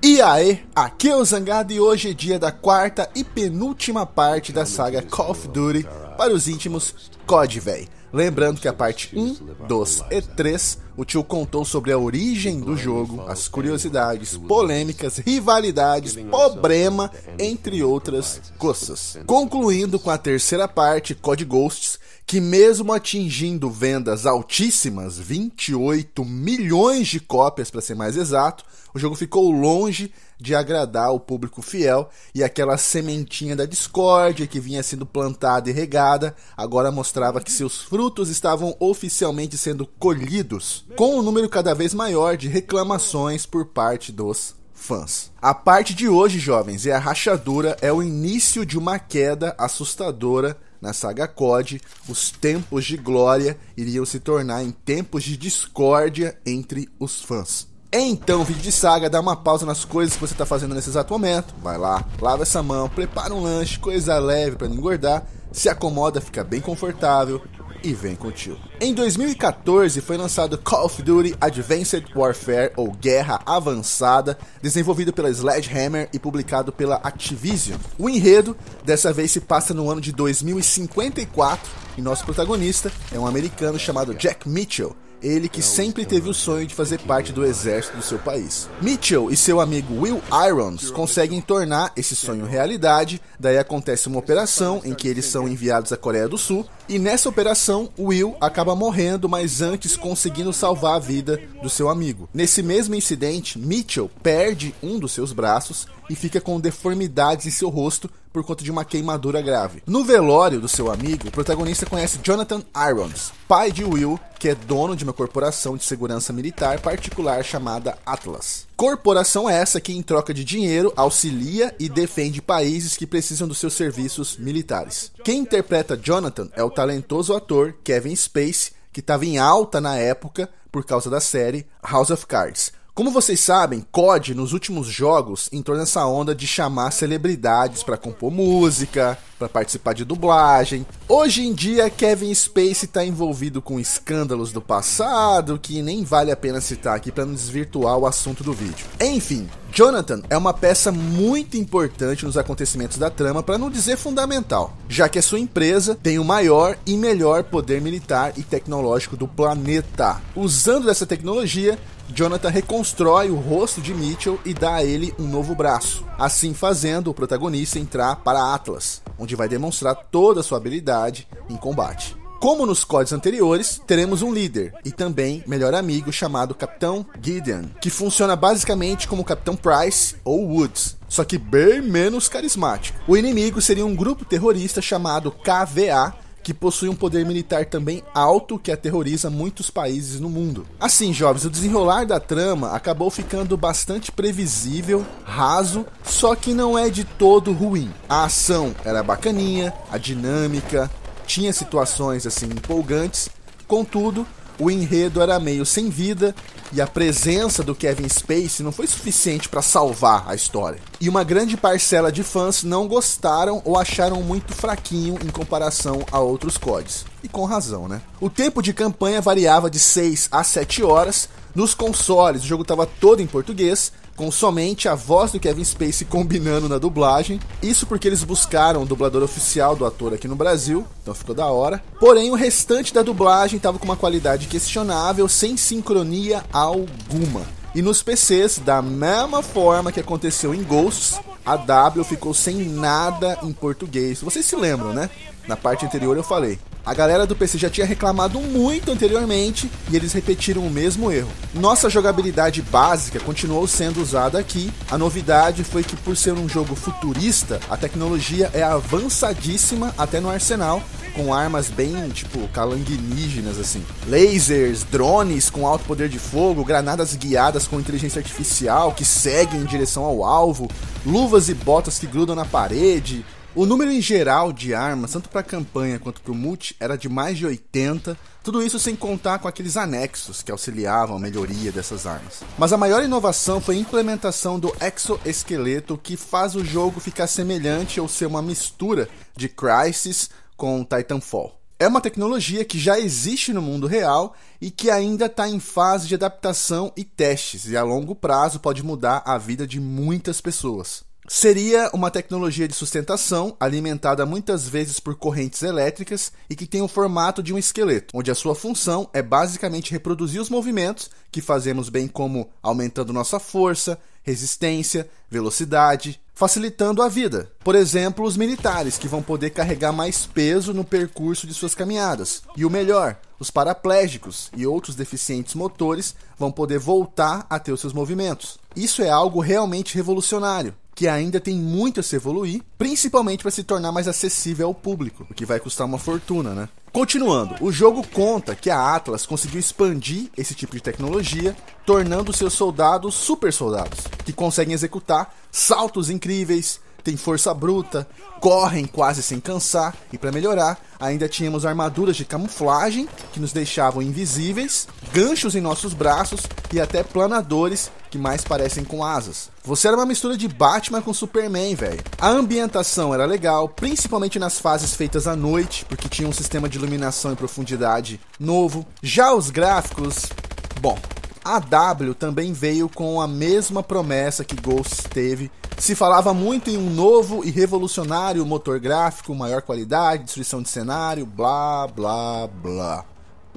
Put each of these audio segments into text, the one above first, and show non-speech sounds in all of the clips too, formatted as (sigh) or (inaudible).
E aí, aqui é o Zangado e hoje é dia da quarta e penúltima parte da saga Call of Duty para os íntimos COD, véi. Lembrando que a parte 1, 2 e 3, o tio contou sobre a origem do jogo, as curiosidades, polêmicas, rivalidades, problema, entre outras coisas. Concluindo com a terceira parte, COD Ghosts, que mesmo atingindo vendas altíssimas, 28 milhões de cópias para ser mais exato, o jogo ficou longe de agradar o público fiel e aquela sementinha da discórdia que vinha sendo plantada e regada agora mostrava que seus frutos estavam oficialmente sendo colhidos, com um número cada vez maior de reclamações por parte dos fãs. A parte de hoje, jovens, e é a rachadura é o início de uma queda assustadora na saga COD, os tempos de glória iriam se tornar em tempos de discórdia entre os fãs. Então, o vídeo de saga, dá uma pausa nas coisas que você está fazendo nesse exato momento. Vai lá, lava essa mão, prepara um lanche, coisa leve para não engordar, se acomoda, fica bem confortável e vem com o tio. Em 2014 foi lançado Call of Duty Advanced Warfare ou Guerra Avançada, desenvolvido pela Sledgehammer e publicado pela Activision. O enredo dessa vez se passa no ano de 2054 e nosso protagonista é um americano chamado Jack Mitchell ele que é sempre teve o sonho de fazer parte do exército do seu país. Mitchell e seu amigo Will Irons conseguem tornar esse sonho realidade, daí acontece uma operação em que eles são enviados à Coreia do Sul, e nessa operação Will acaba morrendo, mas antes conseguindo salvar a vida do seu amigo. Nesse mesmo incidente, Mitchell perde um dos seus braços e fica com deformidades em seu rosto por conta de uma queimadura grave. No velório do seu amigo, o protagonista conhece Jonathan Irons, pai de Will, que é dono de uma corporação de segurança militar particular chamada Atlas. Corporação essa que, em troca de dinheiro, auxilia e defende países que precisam dos seus serviços militares. Quem interpreta Jonathan é o talentoso ator Kevin Space, que estava em alta na época por causa da série House of Cards. Como vocês sabem, COD nos últimos jogos entrou nessa onda de chamar celebridades para compor música, para participar de dublagem. Hoje em dia, Kevin Spacey está envolvido com escândalos do passado que nem vale a pena citar aqui para não desvirtuar o assunto do vídeo. Enfim, Jonathan é uma peça muito importante nos acontecimentos da trama, para não dizer fundamental, já que a sua empresa tem o maior e melhor poder militar e tecnológico do planeta. Usando essa tecnologia, Jonathan reconstrói o rosto de Mitchell e dá a ele um novo braço, assim fazendo o protagonista entrar para Atlas, onde vai demonstrar toda a sua habilidade em combate. Como nos códigos anteriores, teremos um líder e também melhor amigo chamado Capitão Gideon, que funciona basicamente como Capitão Price ou Woods, só que bem menos carismático. O inimigo seria um grupo terrorista chamado KVA, que possui um poder militar também alto que aterroriza muitos países no mundo. Assim, jovens, o desenrolar da trama acabou ficando bastante previsível, raso, só que não é de todo ruim. A ação era bacaninha, a dinâmica, tinha situações assim empolgantes, contudo, o enredo era meio sem vida e a presença do Kevin Spacey não foi suficiente para salvar a história. E uma grande parcela de fãs não gostaram ou acharam muito fraquinho em comparação a outros CODs. E com razão, né? O tempo de campanha variava de 6 a 7 horas. Nos consoles, o jogo estava todo em português, com somente a voz do Kevin Spacey combinando na dublagem. Isso porque eles buscaram o dublador oficial do ator aqui no Brasil, então ficou da hora. Porém, o restante da dublagem estava com uma qualidade questionável, sem sincronia alguma. E nos PCs, da mesma forma que aconteceu em Ghosts, a W ficou sem nada em português. Vocês se lembram, né? Na parte anterior eu falei. A galera do PC já tinha reclamado muito anteriormente e eles repetiram o mesmo erro. Nossa jogabilidade básica continuou sendo usada aqui. A novidade foi que, por ser um jogo futurista, a tecnologia é avançadíssima até no arsenal, com armas bem tipo calanguinígenas assim. Lasers, drones com alto poder de fogo, granadas guiadas com inteligência artificial que seguem em direção ao alvo, luvas e botas que grudam na parede, o número em geral de armas, tanto para a campanha quanto para o multi, era de mais de 80, tudo isso sem contar com aqueles anexos que auxiliavam a melhoria dessas armas. Mas a maior inovação foi a implementação do exoesqueleto, que faz o jogo ficar semelhante ou ser uma mistura de Crisis com Titanfall. É uma tecnologia que já existe no mundo real e que ainda está em fase de adaptação e testes, e a longo prazo pode mudar a vida de muitas pessoas. Seria uma tecnologia de sustentação alimentada muitas vezes por correntes elétricas e que tem o formato de um esqueleto, onde a sua função é basicamente reproduzir os movimentos que fazemos, bem como aumentando nossa força, resistência, velocidade, facilitando a vida. Por exemplo, os militares que vão poder carregar mais peso no percurso de suas caminhadas. E o melhor, os paraplégicos e outros deficientes motores vão poder voltar a ter os seus movimentos. Isso é algo realmente revolucionário que ainda tem muito a se evoluir, principalmente para se tornar mais acessível ao público, o que vai custar uma fortuna, né? Continuando, o jogo conta que a Atlas conseguiu expandir esse tipo de tecnologia, tornando seus soldados super soldados, que conseguem executar saltos incríveis, têm força bruta, correm quase sem cansar, e para melhorar, ainda tínhamos armaduras de camuflagem que nos deixavam invisíveis, ganchos em nossos braços e até planadores que mais parecem com asas. Você era uma mistura de Batman com Superman, velho. A ambientação era legal, principalmente nas fases feitas à noite, porque tinha um sistema de iluminação e profundidade novo. Já os gráficos, bom, a W também veio com a mesma promessa que Ghosts teve. Se falava muito em um novo e revolucionário motor gráfico, maior qualidade, destruição de cenário, blá blá blá.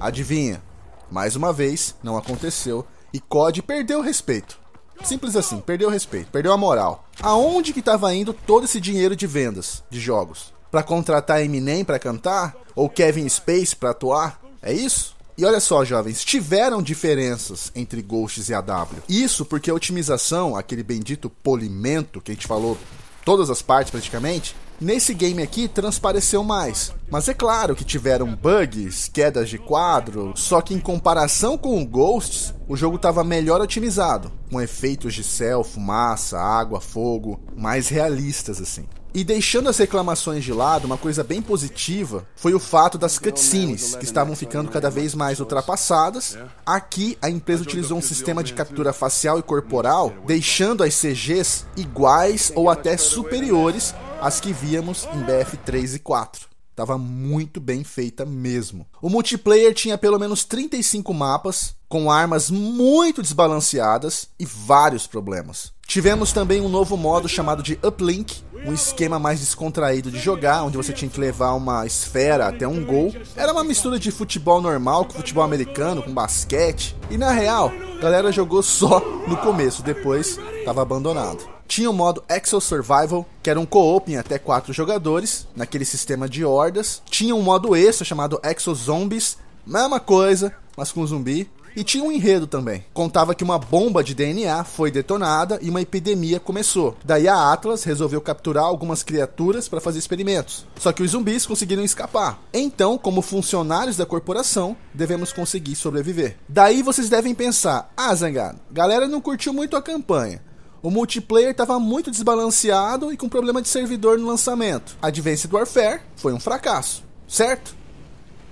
Adivinha? Mais uma vez, não aconteceu e COD perdeu o respeito. Simples assim, perdeu o respeito, perdeu a moral. Aonde que estava indo todo esse dinheiro de vendas de jogos? Para contratar Eminem para cantar ou Kevin Space para atuar? É isso? E olha só, jovens, tiveram diferenças entre Ghosts e AW. Isso porque a otimização, aquele bendito polimento que a gente falou todas as partes praticamente, Nesse game aqui transpareceu mais, mas é claro que tiveram bugs, quedas de quadro, só que em comparação com o Ghosts, o jogo estava melhor otimizado, com efeitos de céu, fumaça, água, fogo, mais realistas assim. E deixando as reclamações de lado, uma coisa bem positiva foi o fato das cutscenes, que estavam ficando cada vez mais ultrapassadas. Aqui, a empresa utilizou um sistema de captura facial e corporal, deixando as CGs iguais ou até superiores as que víamos em BF3 e 4. Tava muito bem feita mesmo. O multiplayer tinha pelo menos 35 mapas, com armas muito desbalanceadas e vários problemas. Tivemos também um novo modo chamado de Uplink, um esquema mais descontraído de jogar, onde você tinha que levar uma esfera até um gol. Era uma mistura de futebol normal com futebol americano, com basquete. E na real, a galera jogou só no começo, depois estava abandonado. Tinha o modo Exo Survival, que era um co-op em até 4 jogadores, naquele sistema de hordas. Tinha um modo extra chamado Exo Zombies, mesma coisa, mas com zumbi. E tinha um enredo também. Contava que uma bomba de DNA foi detonada e uma epidemia começou. Daí a Atlas resolveu capturar algumas criaturas para fazer experimentos. Só que os zumbis conseguiram escapar. Então, como funcionários da corporação, devemos conseguir sobreviver. Daí vocês devem pensar: ah, Zangado, galera não curtiu muito a campanha. O multiplayer estava muito desbalanceado e com problema de servidor no lançamento. Advanced Warfare foi um fracasso, certo?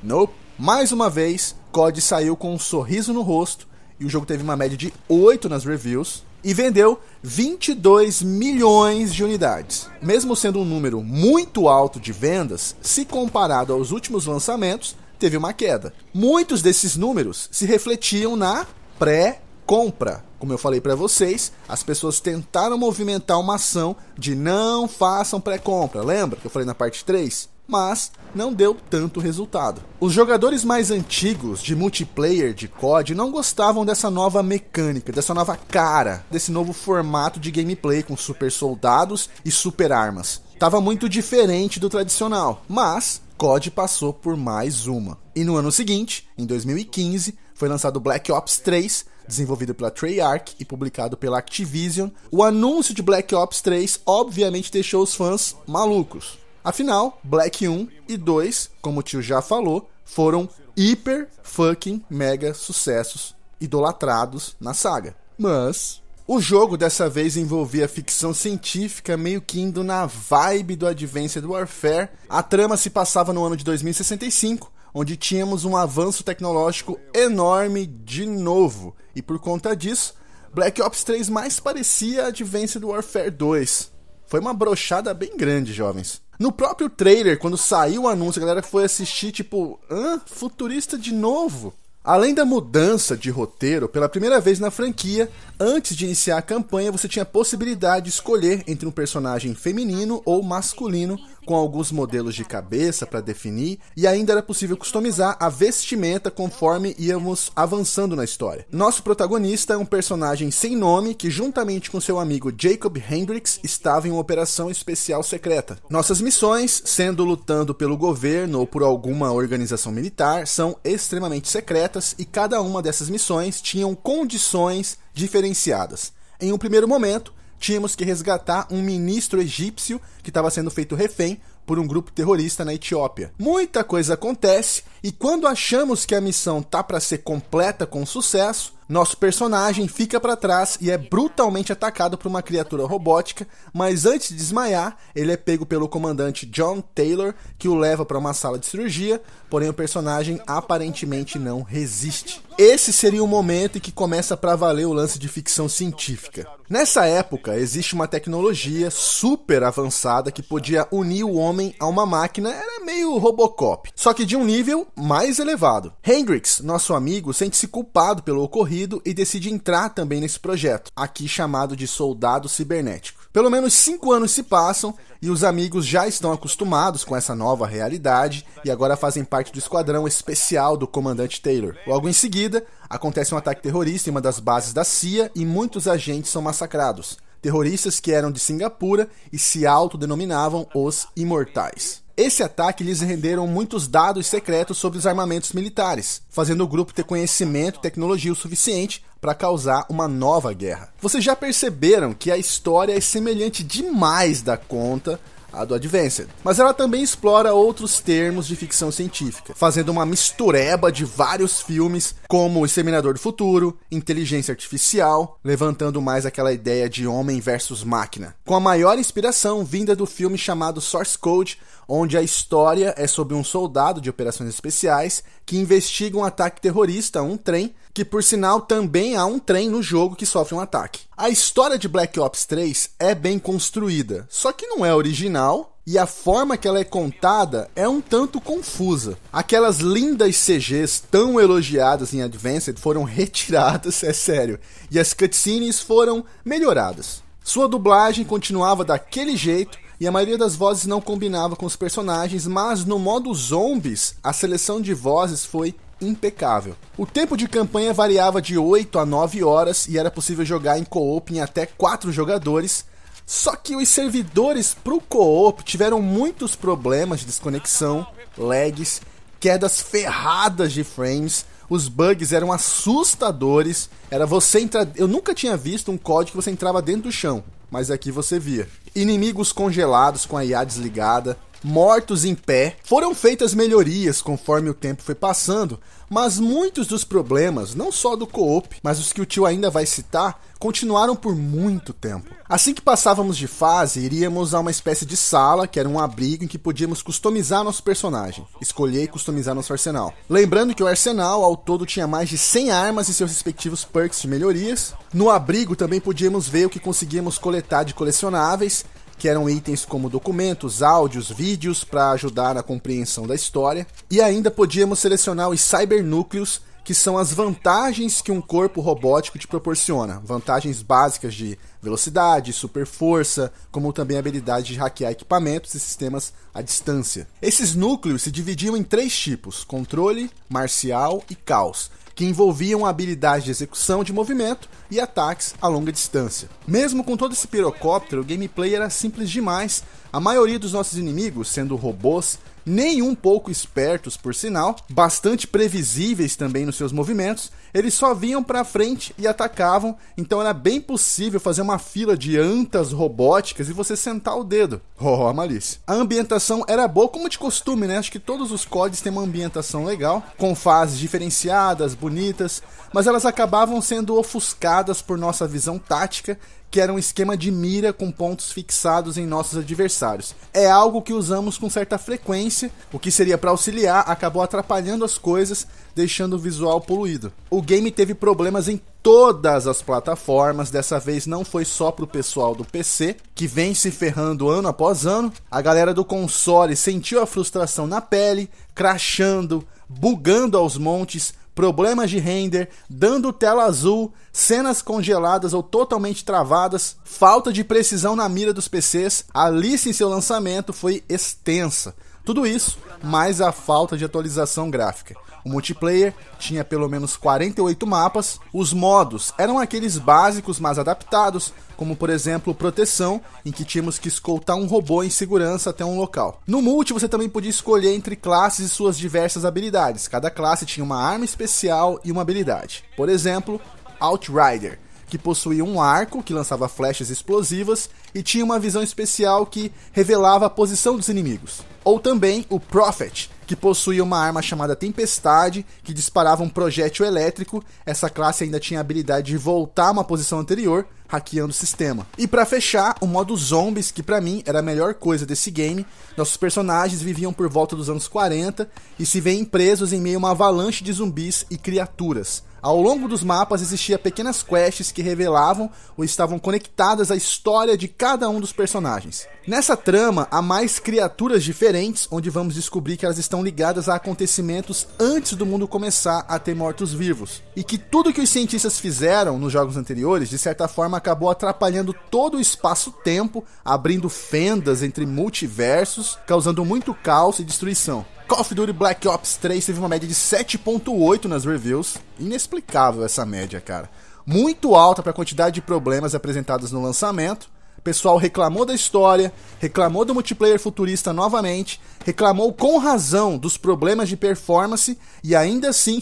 Nope. Mais uma vez, COD saiu com um sorriso no rosto e o jogo teve uma média de 8 nas reviews e vendeu 22 milhões de unidades. Mesmo sendo um número muito alto de vendas, se comparado aos últimos lançamentos, teve uma queda. Muitos desses números se refletiam na pré compra. Como eu falei para vocês, as pessoas tentaram movimentar uma ação de não façam pré-compra. Lembra que eu falei na parte 3? Mas não deu tanto resultado. Os jogadores mais antigos de multiplayer de COD não gostavam dessa nova mecânica, dessa nova cara, desse novo formato de gameplay com super soldados e super armas. Tava muito diferente do tradicional, mas COD passou por mais uma. E no ano seguinte, em 2015, foi lançado Black Ops 3, desenvolvido pela Treyarch e publicado pela Activision, o anúncio de Black Ops 3 obviamente deixou os fãs malucos. Afinal, Black 1 e 2, como o tio já falou, foram hiper fucking mega sucessos idolatrados na saga. Mas o jogo dessa vez envolvia ficção científica, meio que indo na vibe do Advanced Warfare. A trama se passava no ano de 2065, onde tínhamos um avanço tecnológico enorme de novo, e por conta disso, Black Ops 3 mais parecia a Advanced Warfare 2. Foi uma brochada bem grande, jovens. No próprio trailer, quando saiu o anúncio, a galera foi assistir, tipo, hã? Futurista de novo? Além da mudança de roteiro, pela primeira vez na franquia, antes de iniciar a campanha, você tinha a possibilidade de escolher entre um personagem feminino ou masculino com alguns modelos de cabeça para definir, e ainda era possível customizar a vestimenta conforme íamos avançando na história. Nosso protagonista é um personagem sem nome que, juntamente com seu amigo Jacob Hendricks, estava em uma operação especial secreta. Nossas missões, sendo lutando pelo governo ou por alguma organização militar, são extremamente secretas e cada uma dessas missões tinham condições diferenciadas. Em um primeiro momento, tínhamos que resgatar um ministro egípcio que estava sendo feito refém por um grupo terrorista na Etiópia. Muita coisa acontece e quando achamos que a missão tá para ser completa com sucesso, nosso personagem fica para trás e é brutalmente atacado por uma criatura robótica, mas antes de desmaiar, ele é pego pelo comandante John Taylor, que o leva para uma sala de cirurgia, porém o personagem aparentemente não resiste. Esse seria o momento em que começa para valer o lance de ficção científica. Nessa época, existe uma tecnologia super avançada que podia unir o homem a uma máquina, era meio Robocop, só que de um nível mais elevado. Hendrix, nosso amigo, sente-se culpado pelo ocorrido e decide entrar também nesse projeto, aqui chamado de Soldado Cibernético. Pelo menos cinco anos se passam e os amigos já estão acostumados com essa nova realidade e agora fazem parte do esquadrão especial do comandante Taylor. Logo em seguida, acontece um ataque terrorista em uma das bases da CIA e muitos agentes são massacrados terroristas que eram de Singapura e se autodenominavam os Imortais. Esse ataque lhes renderam muitos dados secretos sobre os armamentos militares, fazendo o grupo ter conhecimento e tecnologia o suficiente para causar uma nova guerra. Vocês já perceberam que a história é semelhante demais da conta a do Advanced. Mas ela também explora outros termos de ficção científica, fazendo uma mistureba de vários filmes, como O Exterminador do Futuro, Inteligência Artificial, levantando mais aquela ideia de homem versus máquina, com a maior inspiração vinda do filme chamado Source Code, onde a história é sobre um soldado de operações especiais que investiga um ataque terrorista a um trem que por sinal também há um trem no jogo que sofre um ataque. A história de Black Ops 3 é bem construída, só que não é original e a forma que ela é contada é um tanto confusa. Aquelas lindas CGs tão elogiadas em Advanced foram (laughs) retiradas, é sério, e as cutscenes foram melhoradas. Sua dublagem continuava daquele jeito e a maioria das vozes não combinava com os personagens, mas no modo zombies, a seleção de vozes foi impecável. O tempo de campanha variava de 8 a 9 horas e era possível jogar em co-op em até 4 jogadores. Só que os servidores para o co-op tiveram muitos problemas de desconexão, lags, quedas ferradas de frames, os bugs eram assustadores. Era você entrar. Eu nunca tinha visto um código que você entrava dentro do chão, mas aqui você via. Inimigos congelados com a IA desligada, mortos em pé. Foram feitas melhorias conforme o tempo foi passando, mas muitos dos problemas, não só do co-op, mas os que o tio ainda vai citar, continuaram por muito tempo. Assim que passávamos de fase, iríamos a uma espécie de sala, que era um abrigo em que podíamos customizar nosso personagem, escolher e customizar nosso arsenal. Lembrando que o arsenal ao todo tinha mais de 100 armas e seus respectivos perks de melhorias. No abrigo também podíamos ver o que conseguíamos coletar de colecionáveis que eram itens como documentos, áudios, vídeos para ajudar na compreensão da história. E ainda podíamos selecionar os cybernúcleos, que são as vantagens que um corpo robótico te proporciona. Vantagens básicas de velocidade, super força, como também a habilidade de hackear equipamentos e sistemas à distância. Esses núcleos se dividiam em três tipos: controle, marcial e caos que envolviam a habilidade de execução de movimento e ataques a longa distância. Mesmo com todo esse pirocóptero, o gameplay era simples demais. A maioria dos nossos inimigos, sendo robôs, nem um pouco espertos, por sinal, bastante previsíveis também nos seus movimentos, eles só vinham para frente e atacavam, então era bem possível fazer uma fila de antas robóticas e você sentar o dedo. Oh, a malícia. A ambientação era boa como de costume, né? Acho que todos os códigos têm uma ambientação legal, com fases diferenciadas, bonitas, mas elas acabavam sendo ofuscadas por nossa visão tática que era um esquema de mira com pontos fixados em nossos adversários. É algo que usamos com certa frequência, o que seria para auxiliar acabou atrapalhando as coisas, deixando o visual poluído. O game teve problemas em todas as plataformas, dessa vez não foi só pro pessoal do PC, que vem se ferrando ano após ano. A galera do console sentiu a frustração na pele, crashando, bugando aos montes, problemas de render, dando tela azul, cenas congeladas ou totalmente travadas, falta de precisão na mira dos PCs, a lista em seu lançamento foi extensa. Tudo isso mais a falta de atualização gráfica. O multiplayer tinha pelo menos 48 mapas, os modos eram aqueles básicos mas adaptados, como por exemplo proteção, em que tínhamos que escoltar um robô em segurança até um local. No multi você também podia escolher entre classes e suas diversas habilidades, cada classe tinha uma arma especial e uma habilidade. Por exemplo, Outrider que possuía um arco que lançava flechas explosivas e tinha uma visão especial que revelava a posição dos inimigos. Ou também o Prophet, que possuía uma arma chamada Tempestade, que disparava um projétil elétrico. Essa classe ainda tinha a habilidade de voltar a uma posição anterior, hackeando o sistema. E para fechar, o modo Zombies, que para mim era a melhor coisa desse game. Nossos personagens viviam por volta dos anos 40 e se veem presos em meio a uma avalanche de zumbis e criaturas ao longo dos mapas existia pequenas quests que revelavam ou estavam conectadas à história de cada um dos personagens. Nessa trama há mais criaturas diferentes, onde vamos descobrir que elas estão ligadas a acontecimentos antes do mundo começar a ter mortos-vivos, e que tudo que os cientistas fizeram nos jogos anteriores, de certa forma, acabou atrapalhando todo o espaço-tempo, abrindo fendas entre multiversos, causando muito caos e destruição. Call of Duty Black Ops 3 teve uma média de 7.8 nas reviews. Inexplicável essa média, cara. Muito alta para a quantidade de problemas apresentados no lançamento. O pessoal reclamou da história, reclamou do multiplayer futurista novamente, reclamou com razão dos problemas de performance e ainda assim,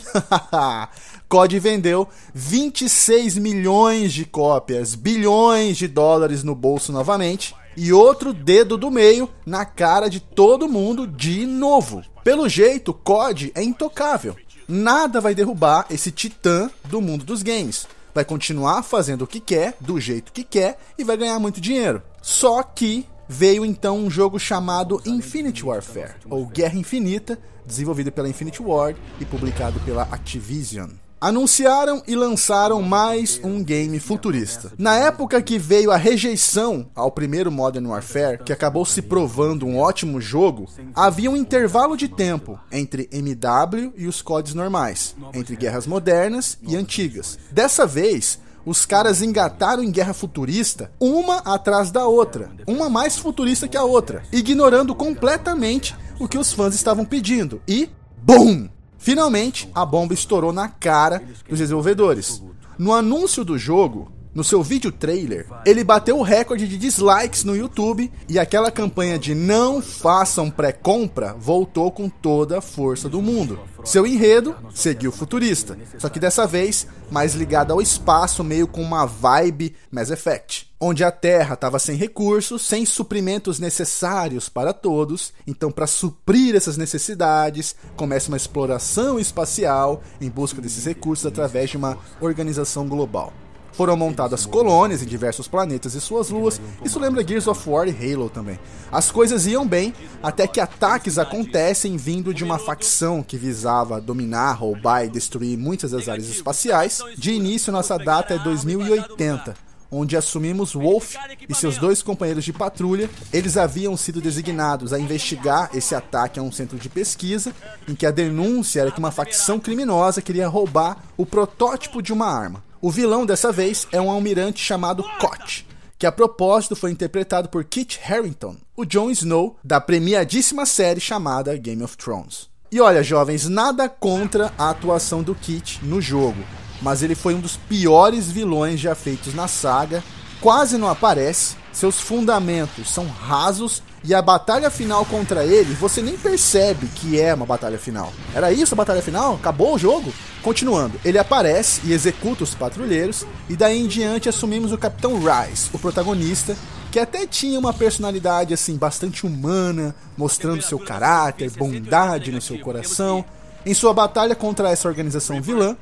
(laughs) COD vendeu 26 milhões de cópias, bilhões de dólares no bolso novamente e outro dedo do meio na cara de todo mundo de novo. Pelo jeito, COD é intocável. Nada vai derrubar esse titã do mundo dos games. Vai continuar fazendo o que quer, do jeito que quer e vai ganhar muito dinheiro. Só que veio então um jogo chamado Infinity Warfare, ou Guerra Infinita, desenvolvido pela Infinity Ward e publicado pela Activision anunciaram e lançaram mais um game futurista. Na época que veio a rejeição ao primeiro Modern Warfare, que acabou se provando um ótimo jogo, havia um intervalo de tempo entre MW e os CODs normais, entre guerras modernas e antigas. Dessa vez, os caras engataram em guerra futurista, uma atrás da outra, uma mais futurista que a outra, ignorando completamente o que os fãs estavam pedindo. E BUM! Finalmente, a bomba estourou na cara dos desenvolvedores. No anúncio do jogo, no seu vídeo trailer, ele bateu o recorde de dislikes no YouTube e aquela campanha de não façam pré-compra voltou com toda a força do mundo. Seu enredo seguiu futurista, só que dessa vez mais ligado ao espaço, meio com uma vibe Mass Effect. Onde a Terra estava sem recursos, sem suprimentos necessários para todos, então, para suprir essas necessidades, começa uma exploração espacial em busca desses recursos através de uma organização global. Foram montadas colônias em diversos planetas e suas luas. Isso lembra Gears of War e Halo também. As coisas iam bem até que ataques acontecem vindo de uma facção que visava dominar, roubar e destruir muitas das áreas espaciais. De início, nossa data é 2080 onde assumimos Wolf e seus dois companheiros de patrulha. Eles haviam sido designados a investigar esse ataque a um centro de pesquisa, em que a denúncia era que uma facção criminosa queria roubar o protótipo de uma arma. O vilão dessa vez é um almirante chamado Cott, que a propósito foi interpretado por Kit Harington, o Jon Snow da premiadíssima série chamada Game of Thrones. E olha, jovens, nada contra a atuação do Kit no jogo, mas ele foi um dos piores vilões já feitos na saga, quase não aparece, seus fundamentos são rasos e a batalha final contra ele, você nem percebe que é uma batalha final. Era isso a batalha final? Acabou o jogo? Continuando, ele aparece e executa os patrulheiros, e daí em diante assumimos o Capitão Rice, o protagonista, que até tinha uma personalidade assim bastante humana, mostrando seu caráter, bondade no seu coração. Em sua batalha contra essa organização vilã,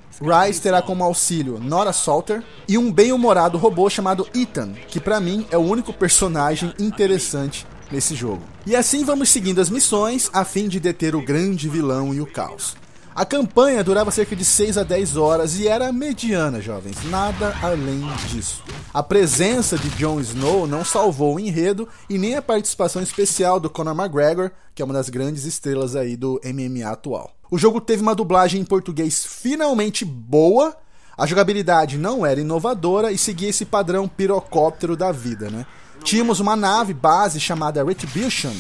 Rice terá como auxílio Nora Salter e um bem-humorado robô chamado Ethan, que para mim é o único personagem interessante nesse jogo. E assim vamos seguindo as missões a fim de deter o grande vilão e o caos. A campanha durava cerca de 6 a 10 horas e era mediana, jovens, nada além disso. A presença de Jon Snow não salvou o enredo e nem a participação especial do Conor McGregor, que é uma das grandes estrelas aí do MMA atual. O jogo teve uma dublagem em português finalmente boa, a jogabilidade não era inovadora e seguia esse padrão pirocóptero da vida, né? Tínhamos uma nave base chamada Retribution,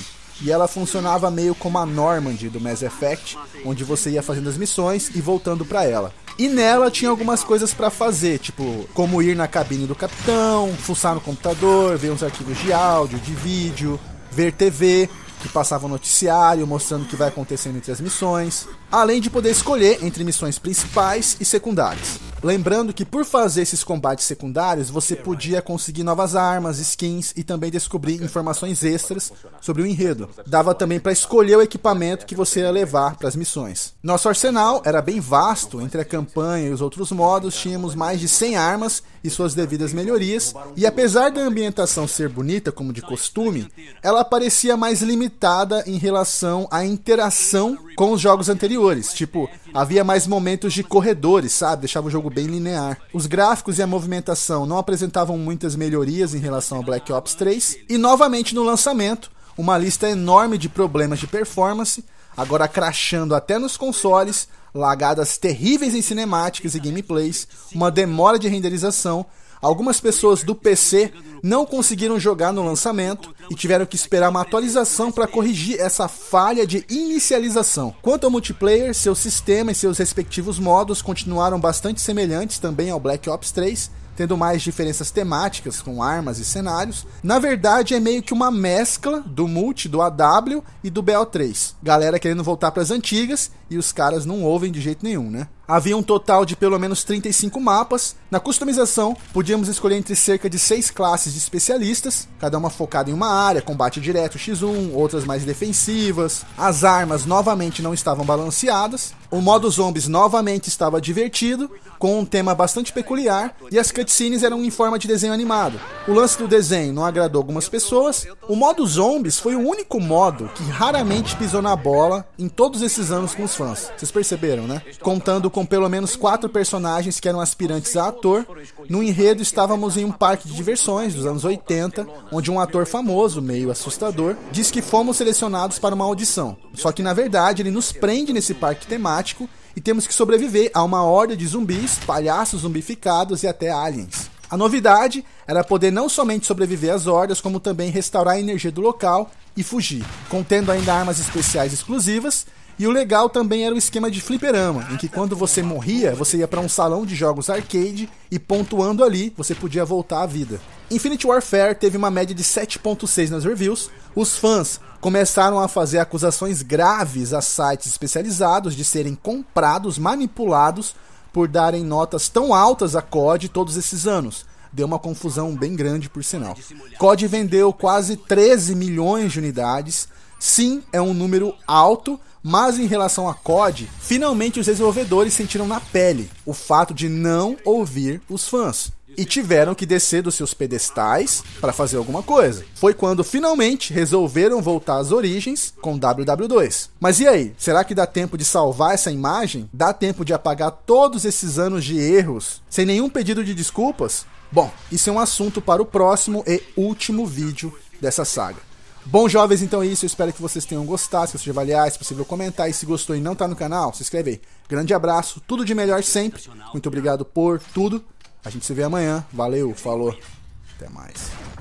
e ela funcionava meio como a Normandy do Mass Effect, onde você ia fazendo as missões e voltando para ela. E nela tinha algumas coisas para fazer, tipo como ir na cabine do capitão, fuçar no computador, ver uns arquivos de áudio, de vídeo, ver TV, que passava um noticiário mostrando o que vai acontecendo entre as missões, além de poder escolher entre missões principais e secundárias. Lembrando que por fazer esses combates secundários, você é podia conseguir novas armas, skins e também descobrir informações extras sobre o enredo. Dava também para escolher o equipamento que você ia levar para as missões. Nosso arsenal era bem vasto, entre a campanha e os outros modos, tínhamos mais de 100 armas e suas devidas melhorias, e apesar da ambientação ser bonita, como de costume, ela parecia mais limitada em relação à interação com os jogos anteriores. Tipo, havia mais momentos de corredores, sabe? Deixava o jogo bem linear. Os gráficos e a movimentação não apresentavam muitas melhorias em relação ao Black Ops 3, e novamente no lançamento, uma lista enorme de problemas de performance, agora crashando até nos consoles, lagadas terríveis em cinemáticas e gameplays, uma demora de renderização, algumas pessoas do PC não conseguiram jogar no lançamento e tiveram que esperar uma atualização para corrigir essa falha de inicialização. Quanto ao multiplayer, seu sistema e seus respectivos modos continuaram bastante semelhantes também ao Black Ops 3, tendo mais diferenças temáticas com armas e cenários. Na verdade, é meio que uma mescla do Multi, do AW e do BO3. Galera querendo voltar para as antigas e os caras não ouvem de jeito nenhum, né? Havia um total de pelo menos 35 mapas. Na customização, podíamos escolher entre cerca de seis classes de especialistas, cada uma focada em uma área, combate direto X1, outras mais defensivas. As armas novamente não estavam balanceadas. O modo zombies novamente estava divertido, com um tema bastante peculiar, e as cutscenes eram em forma de desenho animado. O lance do desenho não agradou algumas pessoas. O modo zombies foi o único modo que raramente pisou na bola em todos esses anos com os fãs. Vocês perceberam, né? Contando com pelo menos quatro personagens que eram aspirantes a ator, no enredo estávamos em um parque de diversões dos anos 80, onde um ator famoso, meio assustador, diz que fomos selecionados para uma audição. Só que na verdade ele nos prende nesse parque temático e temos que sobreviver a uma horda de zumbis, palhaços zumbificados e até aliens. A novidade era poder não somente sobreviver às hordas, como também restaurar a energia do local e fugir, contendo ainda armas especiais exclusivas e o legal também era o esquema de fliperama, em que quando você morria, você ia para um salão de jogos arcade e pontuando ali, você podia voltar à vida. Infinite Warfare teve uma média de 7.6 nas reviews. Os fãs começaram a fazer acusações graves a sites especializados de serem comprados, manipulados por darem notas tão altas a COD todos esses anos deu uma confusão bem grande, por sinal. COD vendeu quase 13 milhões de unidades. Sim, é um número alto, mas em relação a COD, finalmente os desenvolvedores sentiram na pele o fato de não ouvir os fãs e tiveram que descer dos seus pedestais para fazer alguma coisa. Foi quando finalmente resolveram voltar às origens com WW2. Mas e aí? Será que dá tempo de salvar essa imagem? Dá tempo de apagar todos esses anos de erros sem nenhum pedido de desculpas? Bom, isso é um assunto para o próximo e último vídeo dessa saga. Bom, jovens, então é isso. Eu espero que vocês tenham gostado. Se você avaliar, se possível comentar. E se gostou e não está no canal, se inscreve aí. Grande abraço, tudo de melhor sempre. Muito obrigado por tudo. A gente se vê amanhã. Valeu, falou. Até mais.